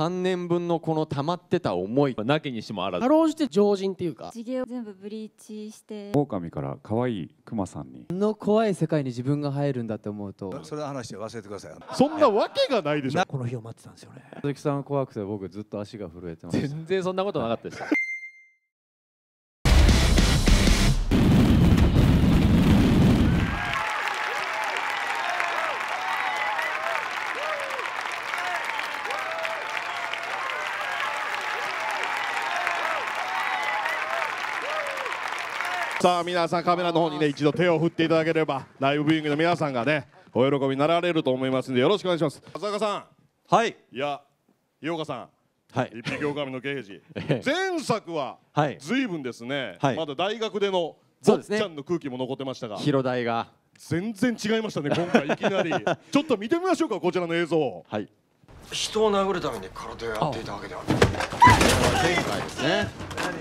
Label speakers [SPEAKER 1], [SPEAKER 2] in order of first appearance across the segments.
[SPEAKER 1] 3年分のこの溜まってた思いなきにしもあらずかろうじて常人っていうか地
[SPEAKER 2] 毛を全部ブリーチして
[SPEAKER 3] 狼から可愛いクマさんに
[SPEAKER 4] の怖い世界に自分が入るんだって思うと
[SPEAKER 3] それ話して忘れてください
[SPEAKER 4] そんなわけがない
[SPEAKER 3] でしょこの日を待ってたんですよね
[SPEAKER 4] 鈴木さん怖くて僕ずっと足が震えてます全
[SPEAKER 3] 然そんなことなかったです
[SPEAKER 2] さあ皆さんカメラの方にね一度手を振っていただければライブビューイングの皆さんがねお喜びになられると思いますんでよろしくお願いします浅香さんはいいや井岡さんはい一匹狼の刑事 前作は随分ですね、はい、まだ大学での坊っちゃんの空気も残ってましたが広大が全然違いましたね今回いきなり ちょっと見てみましょうかこちらの映像はい人を殴るために空手をやっていたわけではない前回ですね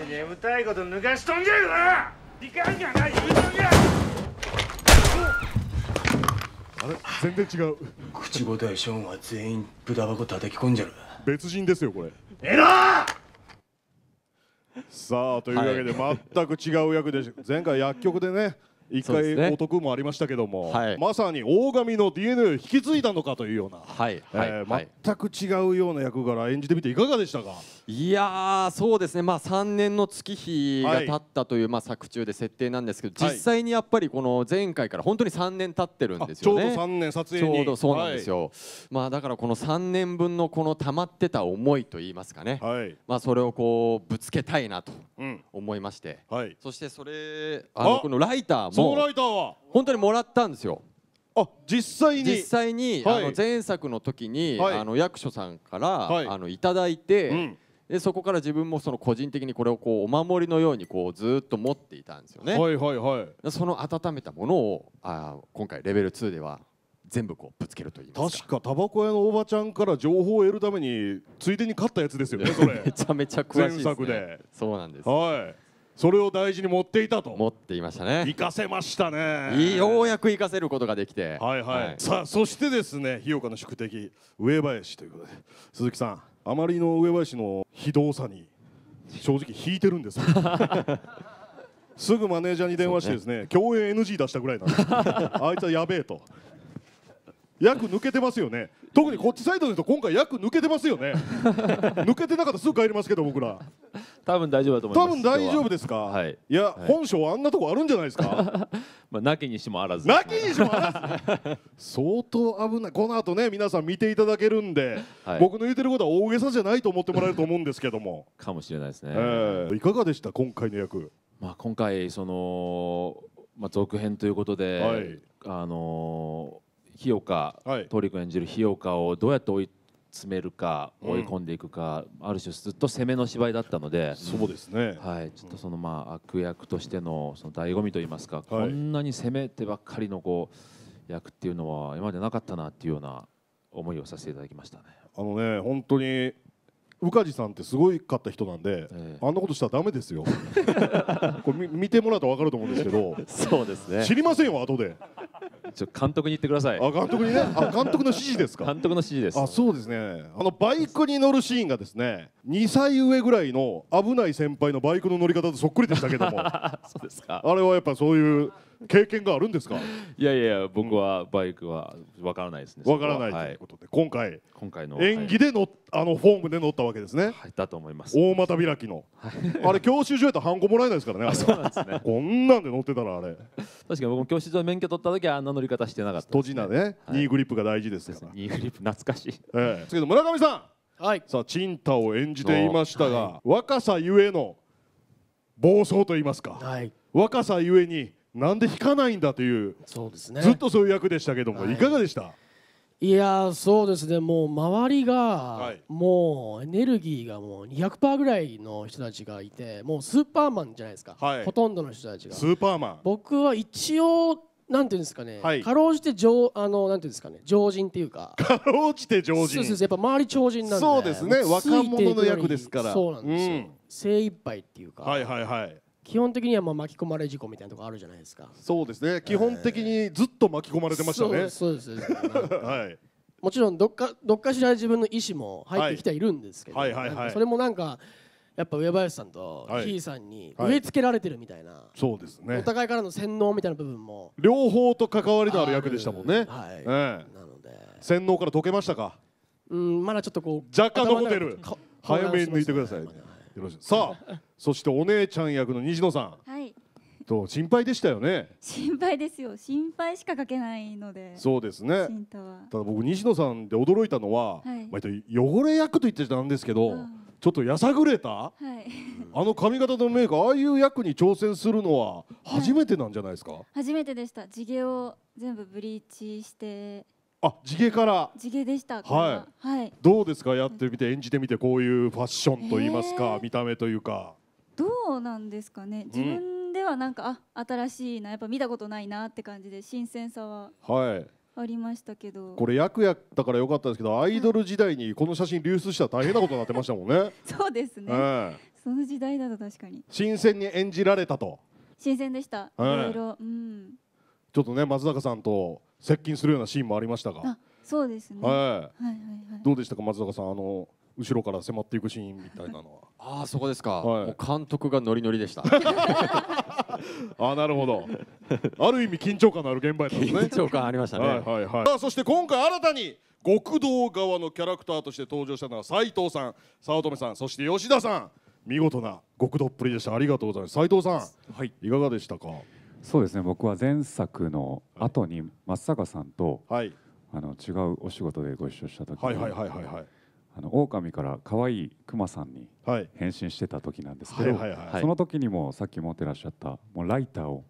[SPEAKER 2] 何眠たいこと抜かしとんじ
[SPEAKER 4] ゃいな理解ない言うとりゃ
[SPEAKER 2] あれ全然違う口答えショーンは全員豚箱叩き込んじゃる別人ですよこれえらさあというわけで、全く違う役で、はい、前回薬局でね一回お得もありましたけども、はい、まさに
[SPEAKER 1] 大神の DNA を引き継いだのかというような、はいえー、
[SPEAKER 2] 全く違うような役柄演じてみていかがでしたか
[SPEAKER 1] いやそうですね、まあ、3年の月日が経ったという、まあ、作中で設定なんですけど、実際にやっぱりこの前回から本当に3年経ってるんですよねちょうど3年撮影にちょうどそうなんですよ、まあ、だからこの3年分のこの溜まってた思いといいますかね、まあ、それをこうぶつけたいなと思いまして、そしてそれあのこのライターもそのライターは本当にもらったんですよあ実際に実際に、はい、あの前作の時に、はい、あの役所さんから、はい、あのいただいて、うん、でそこから自分もその個人的にこれをこうお守りのようにこうずっと持っていたんですよね。はいはいはい、その温めたものをあ今回レベル2では全部こうぶつけると言います確かタバコ
[SPEAKER 2] 屋のおばちゃんから情報を得るためについでに買ったやつですよねそれ めちゃめちゃ詳しいです、ね、そうなんです、
[SPEAKER 1] はい、それを大事に持っていたと持っていましたね行かせましたねようやく行かせることができてはいはい、はい、さあ
[SPEAKER 2] そしてですね日岡の宿敵上林ということで鈴木さんあまりの上林の非道さに正直引いてるんです すぐマネージャーに電話してですね、ね、競泳 NG 出したぐらいなんであいつはやべえと役抜けてますよね特にこっちサイドの人今回役抜けてますよね 抜けてなかったらすぐ帰りますけど僕ら
[SPEAKER 5] 多分大丈夫だと思います多分大丈夫ですか、はいいや、はい本
[SPEAKER 2] 性あんなとこあるんじゃないですか
[SPEAKER 5] まあなきにしもあらずなきにしもあ
[SPEAKER 2] らず相当危ないこの後ね皆さん見ていただけるんで、はい僕の言ってることは大げさじゃないと思ってもらえると思うんですけども、
[SPEAKER 5] かもしれないですね、えーいかがでした今回の役まあ、今回その、まあ、続編ということで、はいあの日岡、はい、トリコ演じる日岡をどうやって追い詰めるか、追い込んでいくか、ある種ずっと攻めの芝居だったのでそうですね、はい、ちょっとそのまあ悪役としてのその醍醐味といいますか、はい、こんなに攻めてばっかりのこう役っていうのは今までなかったなっていうような思いをさせていただきましたね。あのね本当に
[SPEAKER 2] 宇梶さんってすごいかった人なんで、ええ、あんなことしたらダメですよ これ見てもらうと分かると思うんですけどそうですね知りませんよ後でちょ監
[SPEAKER 5] 督に言ってくださいあ監督にねあ監督の指示ですか監督の指示ですあそうですね
[SPEAKER 2] あのバイクに乗るシーンがですね2歳上ぐらいの危ない先輩のバイクの乗り方とそっくりでしたけども そうですかあれはやっぱそういう経験があるんですか
[SPEAKER 5] いやいや僕はバイクはわからないですねわからないということで、今回今回の演技で
[SPEAKER 2] の、あのフォーム
[SPEAKER 5] で乗ったわけですね、はい、だと思います大股開きの、あれ教習所やったらハンコもらえないですからねそうなんですねこんなんで乗ってたらあれ確かに僕も教習所免許取った時はあんな乗り方してなかった、ね、閉じなね、はい、ニーグリップが大事ですからニーグリップ懐かしい、ええ、次の村上さんはい、さあ
[SPEAKER 2] チンタを演じていましたが、はい、若さゆえの暴走と言いますか、はい、若さゆえになんで弾かないんだというそうです、ね、ずっとそういう役でしたけども、はい、いかがでした
[SPEAKER 1] いやそうですねもう周りが、もうエネルギーがもう200%ぐらいの人たちがいてもうスーパーマンじゃないですか、はい、ほとんどの人たちがスーパーマン僕は一応なんていうんですかね、はい、かろうじて常あのなんていうんですかね常人っていうかか
[SPEAKER 2] ろうじて常人そうですやっ
[SPEAKER 1] ぱ周り超人なんでそうですね若者の役ですからそうなんですよ、うん、精一杯っていうかはいはいはい基本的にはまあ巻き込まれ事故みたいなとこあるじゃないですか
[SPEAKER 2] そうですね基本的にずっと巻き込まれてましたね、えー、そうで
[SPEAKER 1] す、ね、はい もちろんどっかどっかしら自分の意思も入ってきてはいるんですけど、はいはいはい、それもなんかやっぱ上林さんとひいさんに植え付けられてるみたい
[SPEAKER 2] な、そうですねお互
[SPEAKER 1] いからの洗脳みたいな部分も
[SPEAKER 2] 両方と関わりのある役でしたもんねはい、えー、なので洗脳から解けましたか
[SPEAKER 1] うんまだちょっとこう若干残ってる早めに抜いて
[SPEAKER 2] ください、ねよろしさあそしてお姉ちゃん役の西野さんはいと心配でしたよね心配ですよ心配しかかけないのでそうですねただ僕西野さんで驚いたのは、はいまあ、汚れ役と言ってたんですけど、ちょっとやさぐれた、はい、あの髪型のメーカーああいう役に挑戦するのは初めてなんじゃないですか、はい、初めてでした地毛を全部ブリーチしてあ、地毛から。地毛でした。はい。はい。どうですかやってみて演じてみてこういうファッションと言いますか、見た目というかどうなんですかね。自分ではなんか、あ、新しいな、やっぱ見たことないなって感じで、新鮮さははいありましたけど。これ役やったからよかったですけどアイドル時代にこの写真流出したら大変なことになってましたもんね。そうですね。ええその時代だと確かに新鮮に演じられたと新鮮でした。いろいろ、うん。ちょっとね松坂さんと接近するようなシーンもありましたがそうですね、はい、はいはいはいどうでしたか松坂さんあの後ろか
[SPEAKER 1] ら迫っていくシーンみたいなのはああそこですか、はい、監督がノリノリでした あなるほどある意味緊張感のある現場やっですね緊張感ありましたねはい
[SPEAKER 2] はいはいさあそして今回新たに極道側のキャラクターとして登場したのは斉藤さん早乙女さんそして吉田さん見事な極道っぷりでしたありがとうございます斉藤
[SPEAKER 1] さん、はい、いかがでしたかそうですね僕は前作の後に松坂さんと、はい、あの違うお仕事でご一緒した時にオオカミから可愛いクマさんに変身してた時なんですけど、その時にもさっき持ってらっしゃったもうライターを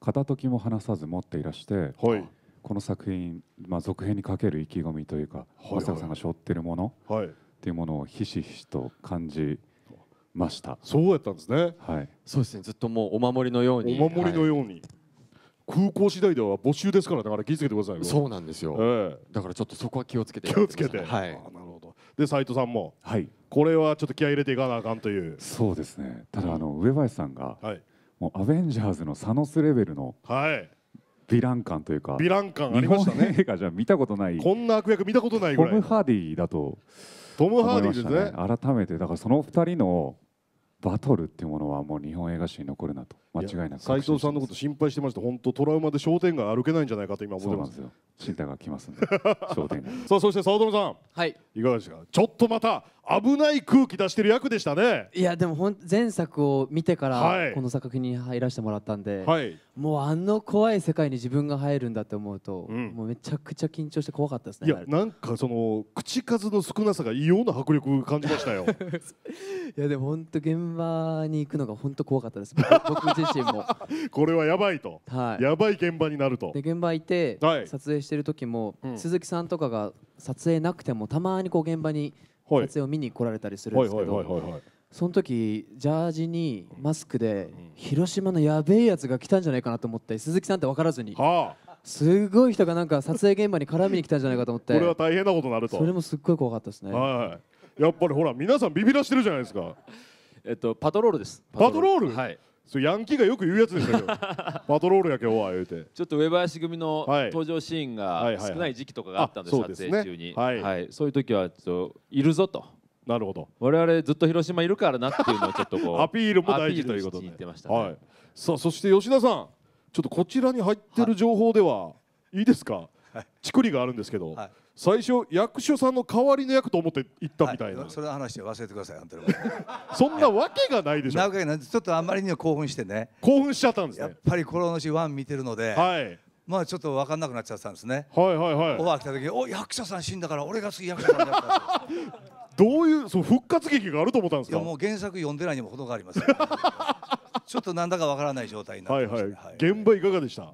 [SPEAKER 1] 片時も離さず持っていらして、はい、この作品、まあ、続編にかける意気込みというか、松坂さんが背負ってるもの、っていうものをひしひしと感じましたそうやったんですねはいそうですねずっと
[SPEAKER 2] もうお守りのようにお守りのように、はい、空港次第では募集ですからだから気をつけてくださいそうなんですよ、えー、だからちょっとそこは気をつけて気をつけてはいなるほどで斉藤さんも
[SPEAKER 1] はいこ
[SPEAKER 2] れはちょっと気合い入れていかなあかんというそうですね
[SPEAKER 1] ただあの上林さんが、はい、もうアベンジャーズのサノスレベルのはいヴィラン感というかヴィラン感ありましたね映画じゃ見たことないこん
[SPEAKER 2] な悪役見たことないぐらいム・
[SPEAKER 1] ハーディだとトム・ハーディですね、ね、改めてだからその2人のバトルっていうものはもう日本映画史に残るなと間違いなく
[SPEAKER 2] 斉藤さんのこと心配してました本当トラウマで商店街歩けないんじゃないかと今思ってますよ新太が来ますんで商店街さあそして早乙女さん、はい、いかがですかちょっとまた危ない空気出してる役でしたね
[SPEAKER 4] いやでもほん前作を見てからこの作品に入らせてもらったんで、はい、もうあの怖い世界に自分が入るんだって思うと、うん、もうめちゃくちゃ緊張して怖かったですねいやなん
[SPEAKER 2] かその
[SPEAKER 4] 口数の
[SPEAKER 2] 少なさが異様な迫
[SPEAKER 4] 力感じましたよ いやでも本当現場に行くのが本当怖かったです 僕自身も これはやばいと、はい、やばい現場になるとで現場いて、はい、撮影してる時も、うん、鈴木さんとかが撮影なくてもたまにこう現場に撮影を見に来られたりするんですけどその時ジャージにマスクで広島のやべえやつが来たんじゃないかなと思って鈴木さんって分からずに。すごい人がなんか撮影現場に絡みに来たんじゃないかと思ってこれは大変なことになるとそれもすっごい怖かったですねはいやっ
[SPEAKER 2] ぱりほら皆さんビビらしてるじゃないですかえっとパトロールですパトロールはいそヤン
[SPEAKER 5] キーがよく言うやつでしたけどパ トロールやけおは言うてちょっと上林組の登場シーンが少ない時期とかがあったんで、撮影中に、はい、はい、そういう時はちょっといるぞとなるほど我々ずっと広島いるからなっていうのをちょっとこうアピールも大事ということで言ってました、ね、はい、
[SPEAKER 2] さあそして吉田さんちょっとこちらに入ってる情報では、い、いですか、はい、チクリがあるんですけど、はい最初役所さんの代わりの役と思って行ったみたいな、
[SPEAKER 3] はい、それ話して忘れてくださいん そんなわけがないでしょなわけないちょっとあまりにも興奮してね興奮しちゃったんです、ね、やっぱり「このしワン見てるので、はい、まあちょっと分かんなくなっちゃったんですねはいはいはいオファー来た時お役者さん死んだから俺が次役者さんだったんですどういうそう復活劇があると思ったんですかもう原作読んでないにも程があります、ちょっとなんだかわからない状態になってまし、ね、はいはい、はい、現場いかがでした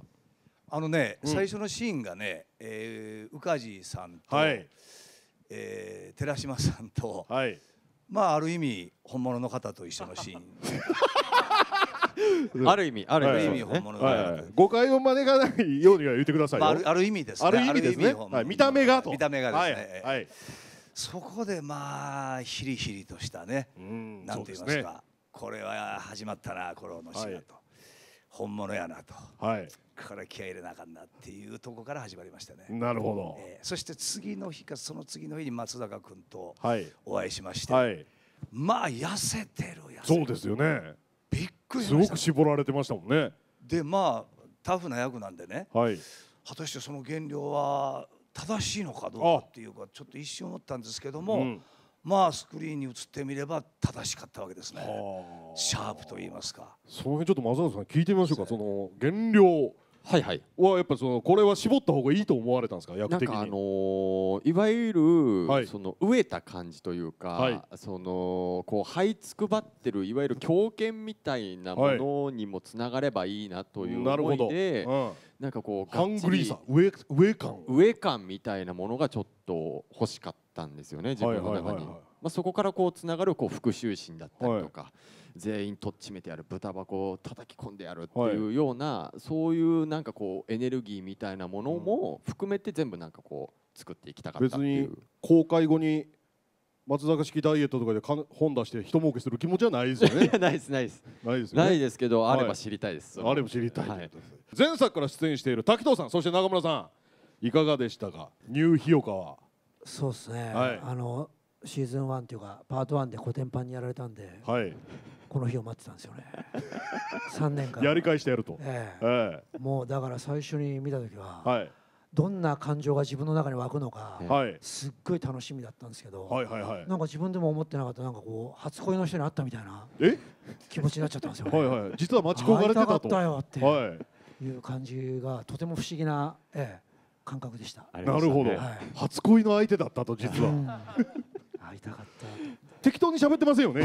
[SPEAKER 3] あのね、最初のシーンがね、えー、宇梶さんと、はいえー、寺島さんと、はい、まあある意味本物の方と一緒のシーン。
[SPEAKER 2] ある意味、ある意味、本物だ。誤解を招かないようには言ってくださいある、ある意味です。ある意味ですね。見た目が見た目がです
[SPEAKER 3] ね。そこで、まあ、ヒリヒリとしたね。なんて言いますか。これは始まったな、この詩がと。本物やなと。はい。これ気合入れなあかんなっていうとこから始まりましたねなるほど、えー、そして次の日かその次の日に松坂君とお会いしまして、はいまあ痩せてるやそうですよねびっくりすごく絞られてましたもんねでまあタフな役なんでね、はい、果たしてその減量は正しいのかどうかっていうかちょっと一瞬思ったんですけども、うん、まあスクリーンに映ってみれば正しかったわけですねシャープと言いますか
[SPEAKER 2] その辺ちょっと松坂さん聞いてみましょうかその減量はいはい、はやっぱそのこれは絞った方がいいと思われたんですか役的にあの
[SPEAKER 1] ー、いわゆる、はい、その飢えた感じというか、はい、そのこう這いつくばってるいわゆる狂犬みたいなものにもつながればいいなという思いで、はい、うん、なんかこうハングリーさ上上感上感みたいなものがちょっと欲しかったんですよね自分の中に。まあ、そこからこうつながるこう復讐心だったりとか、はい全員とっちめてやる豚箱を叩き込んでやるっていうような、そういうなんかこうエネルギーみたいなものも含めて全部なんかこう作っていきたかったってい
[SPEAKER 2] う。公開後に松坂式ダイエットとかで本出して一儲けする気持ちはないですよね。ないですないです。ないです、ね、ないですけどあれば知りたいです。はい、あれば知りたい、はい、前作から出演している滝藤さんそして中村さんいかがでしたか。ニュ
[SPEAKER 3] ーヒヨカは。そうですね。はい、あのシーズン1というかパート1で古典版にやられたんで。はい。この日を待ってたんですよね 三年間やり返してやると、えええ、もうだから最初に見た時は、はい、どんな感情が自分の中に湧くのか、はい、すっごい楽しみだったんですけど、はいはいはい、なんか自分でも思ってなかったなんかこう初恋の人に会ったみたいな
[SPEAKER 2] 気持ちになっちゃったんですよ、ね、はいはい、実は待ち焦がれてたと会いたかったよっ
[SPEAKER 3] ていう感じがとても不思議な、ええ、感覚でしたなるほど、はい、初恋の相手だったと実は、うん、会いたか
[SPEAKER 1] った適
[SPEAKER 2] 当に喋ってますよね。い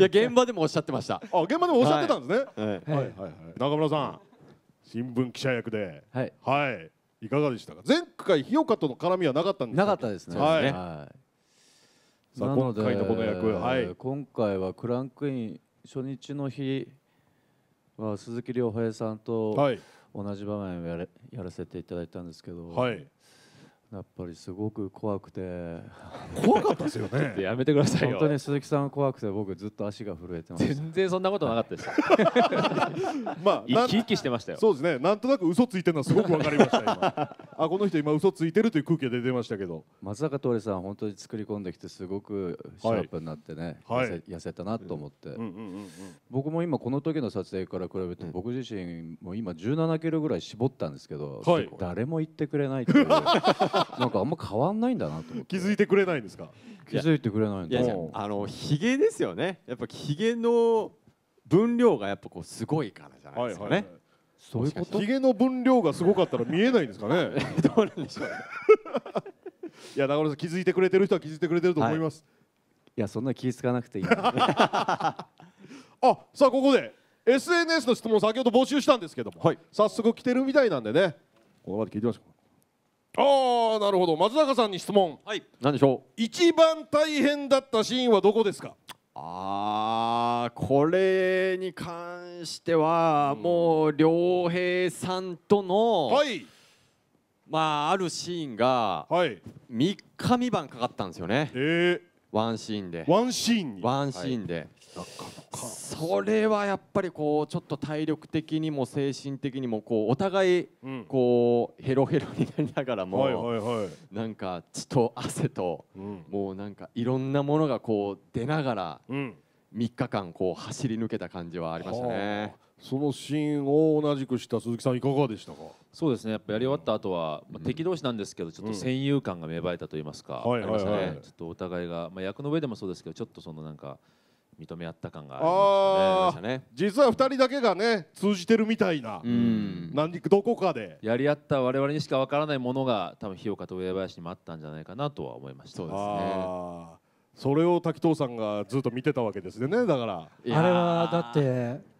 [SPEAKER 1] や現場でもおっしゃってました。あ現場でもおっしゃってたんです
[SPEAKER 2] ね。はいはいはい。中村さん新聞記者役で、はい、はい、いかがでしたか。
[SPEAKER 1] 前回日岡との絡みはなかったんですなかったですね。はい。は
[SPEAKER 2] い、さあ今回のこの役、はい、
[SPEAKER 1] 今回はクランクイン初日の日は鈴木亮平さんと同じ場面をやれやらせていただいたんですけど、はい。やっぱりすごく怖くて怖かったですよねやめてください本当に鈴木さん怖くて僕ずっと足が震えてます全然そんなことなかったです まあ生き生きしてましたよそうですねなんとなく嘘ついてるのはすごくわかりました今あこの人今嘘ついてるという空気が出てましたけど松坂桃李さん本当に作り込んできてすごくシャープになってね、はい、痩せ痩せたなと思って、僕も今この時の撮影から比べて、うん、僕自身も今1 7キロぐらい絞ったんですけど、はい、
[SPEAKER 3] 誰
[SPEAKER 4] も言ってくれない
[SPEAKER 1] っていう なんかあんま変わんないんだなと思って気づいてくれないんですか気づ
[SPEAKER 4] いてくれないんいやいや
[SPEAKER 1] あのヒゲですよねやっぱヒゲの分量がやっぱこうすごいからじゃないですかね、そういうことヒゲの分量がすごかったら見えないんですかね どうなんでしょうね いや中村さん気づいてくれてる人は気づいてくれてると思います、いやそんな気ぃかなくていいあ
[SPEAKER 2] さあここで SNS の質問先ほど募集したんですけども、はい早速来てるみたいなんでねこの場で聞いてみましょうああなるほど松坂さんに質問はい何でしょう一番大変だっ
[SPEAKER 1] たシーンはどこですかああこれに関しては、もう良平さんとの、はいまああるシーンがはい3日三晩かかったんですよね、えワンシーンでワンシーンにワンシーンで、なかなかそれはやっぱりこうちょっと体力的にも精神的にもこうお互いこうヘロヘロになりながらもなんか血と汗ともうなんかいろんなものがこう出ながら3日間こう走り抜けた感じはありましたね。
[SPEAKER 2] そのシーンを同じくした鈴木さんいかがでしたか。
[SPEAKER 5] そうですね。やっぱやり終わった後は、まあ、敵同士なんですけど、ちょっと戦友感が芽生えたと言いますか。ちょっとお互いが、まあ、役の上でもそうですけど、ちょっとそのなんか。認め合った感がありましたねね実は
[SPEAKER 2] 2人だけがね通じてるみたいな、うん、何どこかで
[SPEAKER 5] やり合った我々にしかわからないものが多分日岡と上林にもあったんじゃないかなとは思いましたそうですねそれを滝藤さんがずっと見てたわけですねだからあれは
[SPEAKER 3] だって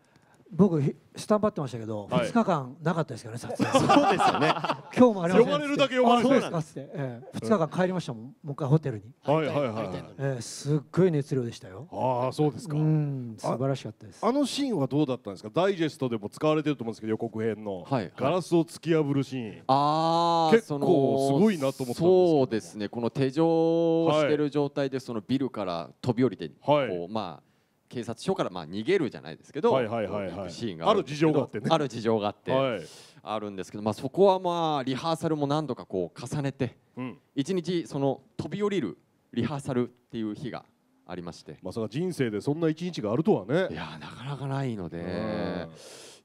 [SPEAKER 3] 僕スタンバってましたけど、はい、日間なかったですからね撮影 そうですよね 今日もありません呼ばれるだけ呼ばれそうですかっえー、日間帰りましたもんもう一回ホテルにはいはいはい、えー、
[SPEAKER 2] すっごい熱量でしたよああそうですかうん素晴らしかったですあのシーンはどうだったんですかダ
[SPEAKER 1] イジェストでも使われてると思うんですけど予告編の、はい、ガラ
[SPEAKER 2] スを突き破るシーン
[SPEAKER 1] ああ結構すごいなと思ったんですそうですねこの手錠してる状態で、そのビルから飛び降りて、はい、こうまあ警察署からまあ逃げるじゃないですけど、シーンがある事情があってねある事情があって、はい、あるんですけど、まあ、そこはまあリハーサルも何度かこう重ねて、うん、1日その飛び降りるリハーサルっていう日がありましてまさか人生でそんな一日があるとはねいやなかなかないので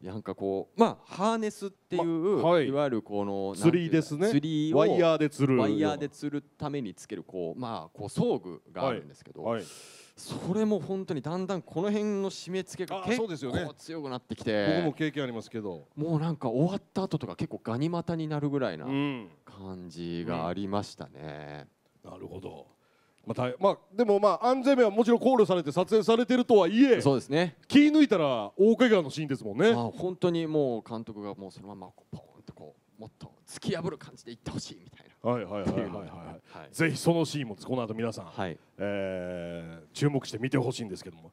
[SPEAKER 1] なんかこうまあハーネスっていう、まはい、いわゆるこの釣りですね釣りワイヤーで釣るワイヤーで釣るためにつけるこうまあこう装具があるんですけど、はいはいそれも本当にだんだんこの辺の締め付けが結構強くなってきて、ね、僕も経験ありますけどもうなんか終わった後とか結構ガニ股になるぐらいな感じがありましたね。うんうん、なるほどまあ、まあ、でもまあ安全面はもちろん考慮されて撮影されてるとはいえそうですね気抜いたら大怪我のシーンですもんね、まあ、本当にもう監督がもうそのままポーンとこうもっと突き破る感じでいってほしいみたいな。はいはいはいはいはい、はい、ぜひそのシーンもこの後皆さん、はいえ
[SPEAKER 2] ー、注目して見てほしいんですけども